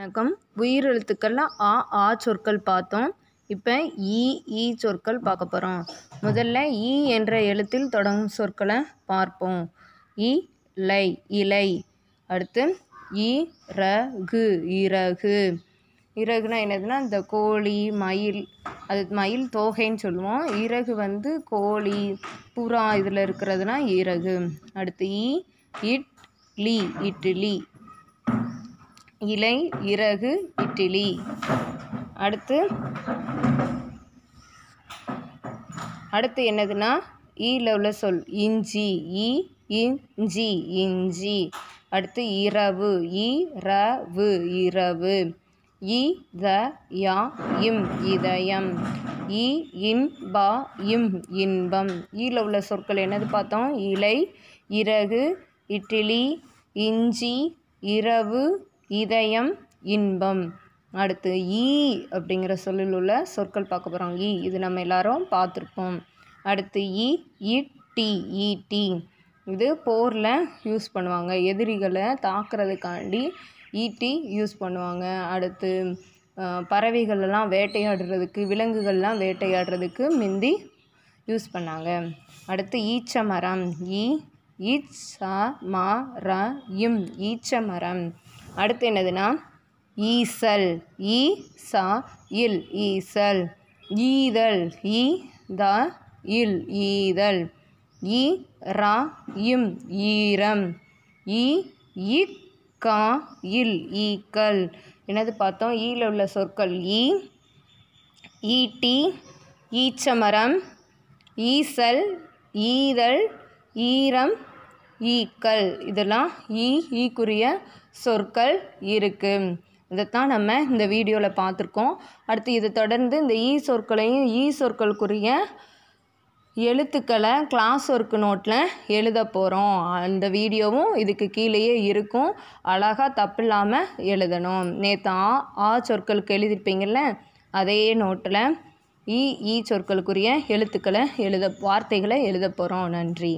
வணக்கம் உயிரெழுத்துக்கள்லாம் ஆ ஆ சொற்கள் பார்த்தோம் இப்போ ஈ ஈ சொற்கள் பார்க்க போகிறோம் முதல்ல ஈ என்ற எழுத்தில் தொடங்கும் சொற்களை பார்ப்போம் இ லை இலை அடுத்து ஈ ரகு இறகு இறகுனா என்னதுன்னா இந்த கோழி மயில் அது மயில் தோகைன்னு சொல்லுவோம் இறகு வந்து கோழி புறா இதில் இருக்கிறதுனா இறகு அடுத்து இ இட்லி இட்லி இலை இறகு இட்லி அடுத்து அடுத்து என்னதுன்னா ஈல உள்ள சொல் இஞ்சி இ இஞ்சி இஞ்சி அடுத்து இரவு இ ரவு இரவு இ த யா இம் இதயம் இ இன் பா இம் இன்பம் ஈல உள்ள சொற்கள் என்னது பார்த்தோம் இலை இறகு இட்லி இஞ்சி இரவு இதயம் இன்பம் அடுத்து ஈ அப்படிங்கிற சொல்லில் உள்ள சொற்கள் பார்க்க போகிறோம் ஈ இது நம்ம எல்லாரும் பார்த்துருப்போம் அடுத்து இ இடி இடி இது போரில் யூஸ் பண்ணுவாங்க எதிரிகளை தாக்குறதுக்காண்டி ஈட்டி யூஸ் பண்ணுவாங்க அடுத்து பறவைகளெல்லாம் வேட்டையாடுறதுக்கு விலங்குகள்லாம் வேட்டையாடுறதுக்கு மிந்தி யூஸ் பண்ணாங்க அடுத்து ஈச்ச மரம் ஈ ஈச்ச மரம் இம் ஈச்ச மரம் அடுத்து என்னதுன்னா ஈசல் ஈ சா இல் ஈசல் ஈதல் ஈ த இல் ஈதல் ஈ ரா இம் ஈரம் ஈ இ கா இல் ஈக்கல் என்னது பார்த்தோம் ஈல உள்ள சொற்கள் ஈ ஈட்டி ஈச்சமரம் ஈசல் ஈதல் ஈரம் ஈக்கள் இதெல்லாம் ஈ ஈக்குரிய சொற்கள் இருக்குது இதைத்தான் நம்ம இந்த வீடியோவில் பார்த்துருக்கோம் அடுத்து இதை தொடர்ந்து இந்த ஈ சொற்களையும் ஈ சொற்களுக்குரிய எழுத்துக்களை கிளாஸ் ஒர்க்கு நோட்டில் எழுத போகிறோம் அந்த வீடியோவும் இதுக்கு கீழேயே இருக்கும் அழகாக தப்பு இல்லாமல் எழுதணும் நேற்று ஆ ஆ சொற்களுக்கு எழுதியிருப்பீங்கள்ல அதே நோட்டில் இ ஈ சொற்களுக்குரிய எழுத்துக்களை எழுத வார்த்தைகளை எழுத போகிறோம் நன்றி